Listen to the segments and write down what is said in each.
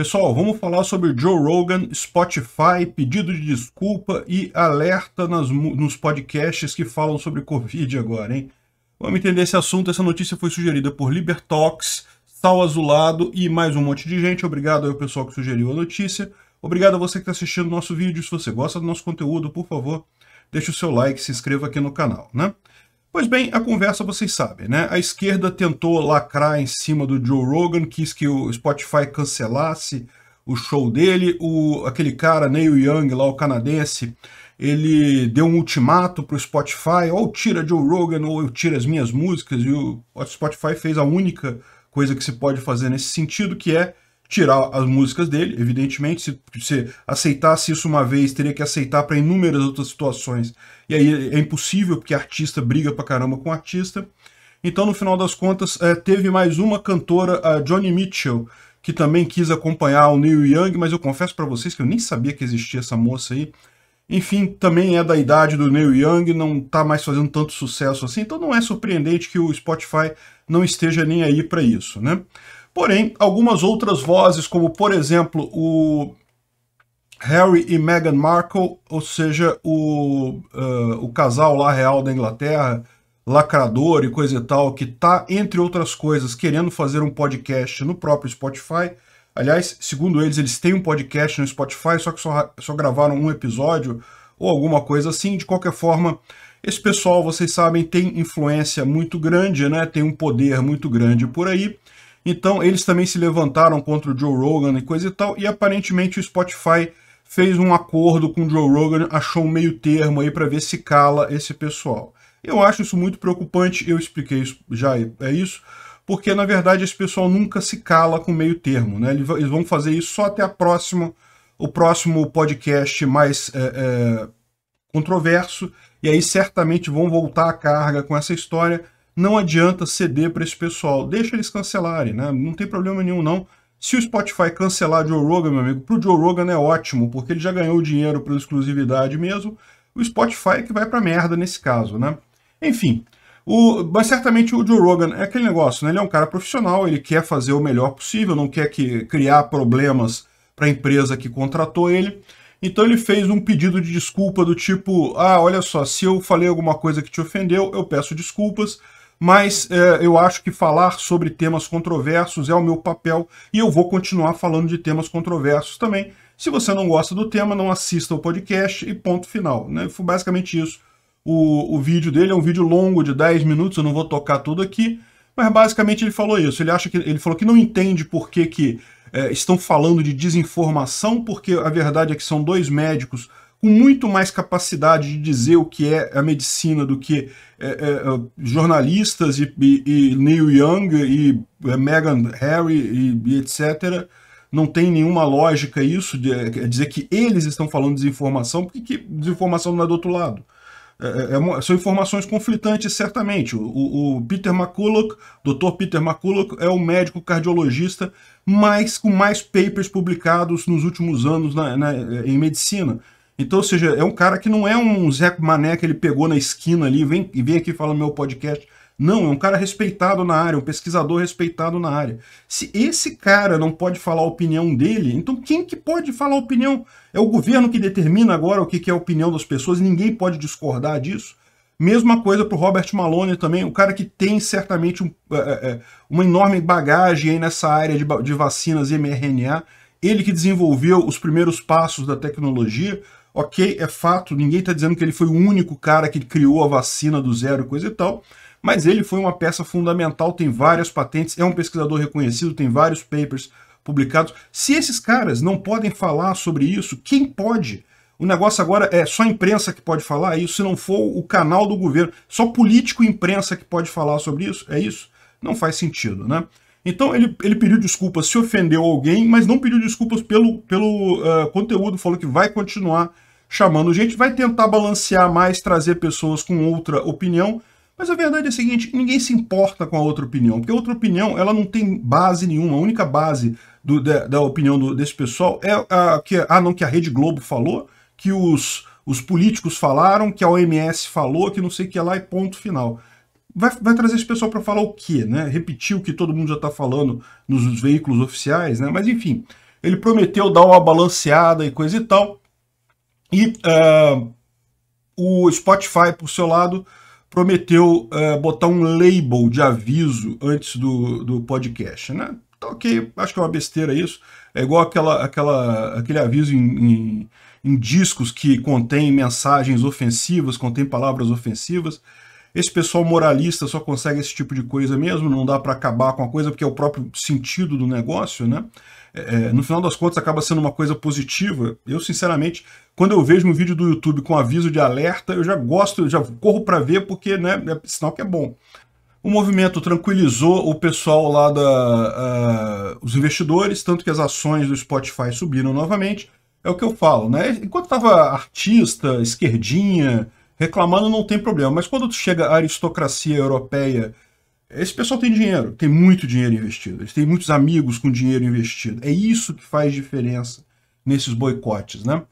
Pessoal, vamos falar sobre Joe Rogan, Spotify, pedido de desculpa e alerta nas, nos podcasts que falam sobre Covid agora, hein? Vamos entender esse assunto. Essa notícia foi sugerida por Libertox, Sal Azulado e mais um monte de gente. Obrigado ao pessoal que sugeriu a notícia. Obrigado a você que está assistindo o nosso vídeo. Se você gosta do nosso conteúdo, por favor, deixe o seu like, se inscreva aqui no canal, né? Pois bem, a conversa vocês sabem, né? A esquerda tentou lacrar em cima do Joe Rogan, quis que o Spotify cancelasse o show dele. O, aquele cara, Neil Young, lá o canadense, ele deu um ultimato para o Spotify, ou tira Joe Rogan, ou eu tiro as minhas músicas, e o Spotify fez a única coisa que se pode fazer nesse sentido, que é tirar as músicas dele, evidentemente, se você aceitasse isso uma vez, teria que aceitar para inúmeras outras situações. E aí é impossível, porque artista briga pra caramba com artista. Então, no final das contas, eh, teve mais uma cantora, a Johnny Mitchell, que também quis acompanhar o Neil Young, mas eu confesso para vocês que eu nem sabia que existia essa moça aí. Enfim, também é da idade do Neil Young, não está mais fazendo tanto sucesso assim, então não é surpreendente que o Spotify não esteja nem aí para isso, né? Porém, algumas outras vozes, como por exemplo o Harry e Meghan Markle, ou seja, o, uh, o casal lá real da Inglaterra, lacrador e coisa e tal, que tá, entre outras coisas, querendo fazer um podcast no próprio Spotify. Aliás, segundo eles, eles têm um podcast no Spotify, só que só, só gravaram um episódio ou alguma coisa assim. De qualquer forma, esse pessoal, vocês sabem, tem influência muito grande, né? Tem um poder muito grande por aí. Então eles também se levantaram contra o Joe Rogan e coisa e tal, e aparentemente o Spotify fez um acordo com o Joe Rogan, achou um meio termo aí para ver se cala esse pessoal. Eu acho isso muito preocupante, eu expliquei isso já, é isso, porque na verdade esse pessoal nunca se cala com meio termo, né? Eles vão fazer isso só até a próxima, o próximo podcast mais é, é, controverso, e aí certamente vão voltar à carga com essa história não adianta ceder para esse pessoal. Deixa eles cancelarem, né? Não tem problema nenhum, não. Se o Spotify cancelar Joe Rogan, meu amigo, para o Joe Rogan é ótimo, porque ele já ganhou dinheiro pela exclusividade mesmo. O Spotify é que vai para merda nesse caso, né? Enfim, o, mas certamente o Joe Rogan é aquele negócio, né? Ele é um cara profissional, ele quer fazer o melhor possível, não quer que, criar problemas para a empresa que contratou ele. Então ele fez um pedido de desculpa do tipo: ah, olha só, se eu falei alguma coisa que te ofendeu, eu peço desculpas mas é, eu acho que falar sobre temas controversos é o meu papel e eu vou continuar falando de temas controversos também. Se você não gosta do tema, não assista o podcast e ponto final. Né? Foi basicamente isso. O, o vídeo dele é um vídeo longo de 10 minutos, eu não vou tocar tudo aqui, mas basicamente ele falou isso. Ele acha que ele falou que não entende por que, que é, estão falando de desinformação, porque a verdade é que são dois médicos com muito mais capacidade de dizer o que é a medicina do que é, é, é jornalistas e, e, e, Neil Young e é, Meghan Harry e, e, etc. Não tem nenhuma lógica isso, de, é, dizer que eles estão falando desinformação, porque que desinformação não é do outro lado. É, é são informações conflitantes, certamente. O, o, Peter McCulloch, Dr. Peter McCulloch, é o médico cardiologista mais, com mais papers publicados nos últimos anos na, na, em medicina. Então, ou seja, é um cara que não é um Zé Mané que ele pegou na esquina ali vem, e vem aqui falar meu podcast. Não, é um cara respeitado na área, um pesquisador respeitado na área. Se esse cara não pode falar a opinião dele, então quem que pode falar a opinião? É o governo que determina agora o que, é a opinião das pessoas, ninguém pode discordar disso. Mesma coisa para o Robert Maloney também, o cara que tem certamente um, é, é, é uma enorme bagagem nessa área de, de vacinas mRNA. Ele que desenvolveu os primeiros passos da tecnologia, Ok, é fato, ninguém está dizendo que ele foi o único cara que criou a vacina do zero e coisa e tal, mas ele foi uma peça fundamental, tem várias patentes, é um pesquisador reconhecido, tem vários papers publicados. Se esses caras não podem falar sobre isso, quem pode? O negócio agora é só a imprensa que pode falar isso, se não for o canal do governo. Só político e imprensa que pode falar sobre isso? É isso? Não faz sentido, né? Então ele, ele pediu desculpas se ofendeu alguém, mas não pediu desculpas pelo, pelo uh, conteúdo, falou que vai continuar chamando gente, vai tentar balancear mais, trazer pessoas com outra opinião, mas a verdade é a seguinte, ninguém se importa com a outra opinião, porque a outra opinião ela não tem base nenhuma, a única base do, da, da, opinião do, desse pessoal é a, que, ah, não, que a Rede Globo falou, que os, os políticos falaram, que a OMS falou, que não sei o que lá e ponto final vai, vai trazer esse pessoal para falar o quê? Né? Repetir o que todo mundo já está falando nos veículos oficiais, né? mas enfim, ele prometeu dar uma balanceada e coisa e tal. E uh, o Spotify, por seu lado, prometeu uh, botar um label de aviso antes do, do podcast. Né? Então, ok, acho que é uma besteira isso. É igual aquela, aquela, aquele aviso em, em, em discos que contém mensagens ofensivas, contém palavras ofensivas. Esse pessoal moralista só consegue esse tipo de coisa mesmo, não dá para acabar com a coisa, porque é o próprio sentido do negócio, né? É, é, no final das contas acaba sendo uma coisa positiva. Eu, sinceramente, quando eu vejo um vídeo do YouTube com aviso de alerta, eu já gosto, eu já corro para ver, porque né, é sinal que é bom. O movimento tranquilizou o pessoal lá, da, uh, os investidores, tanto que as ações do Spotify subiram novamente. É o que eu falo, né? Enquanto tava artista, esquerdinha, Reclamando não tem problema, mas quando tu chega à aristocracia europeia, esse pessoal tem dinheiro, tem muito dinheiro investido. Eles têm muitos amigos com dinheiro investido. É isso que faz diferença nesses boicotes, né?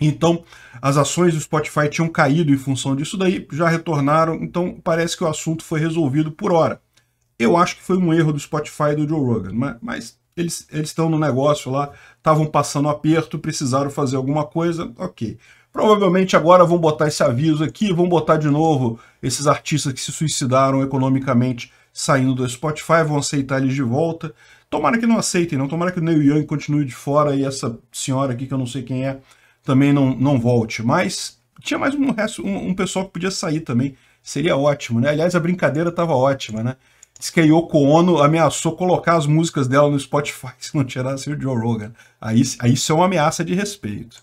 Então, as ações do Spotify tinham caído em função disso daí, já retornaram, então parece que o assunto foi resolvido por hora. Eu acho que foi um erro do Spotify e do Joe Rogan, mas, mas eles estão no negócio lá, estavam passando aperto, precisaram fazer alguma coisa, ok. Provavelmente agora vão botar esse aviso aqui, vão botar de novo esses artistas que se suicidaram economicamente saindo do Spotify, vão aceitar eles de volta. Tomara que não aceitem, não. Tomara que o Neil Young continue de fora e essa senhora aqui, que eu não sei quem é, também não, não volte. Mas tinha mais um, resto, um, um pessoal que podia sair também. Seria ótimo, né? Aliás, a brincadeira estava ótima, né? Diz que a Yoko Ono ameaçou colocar as músicas dela no Spotify se não tirasse o Joe Rogan. Aí, aí isso é uma ameaça de respeito.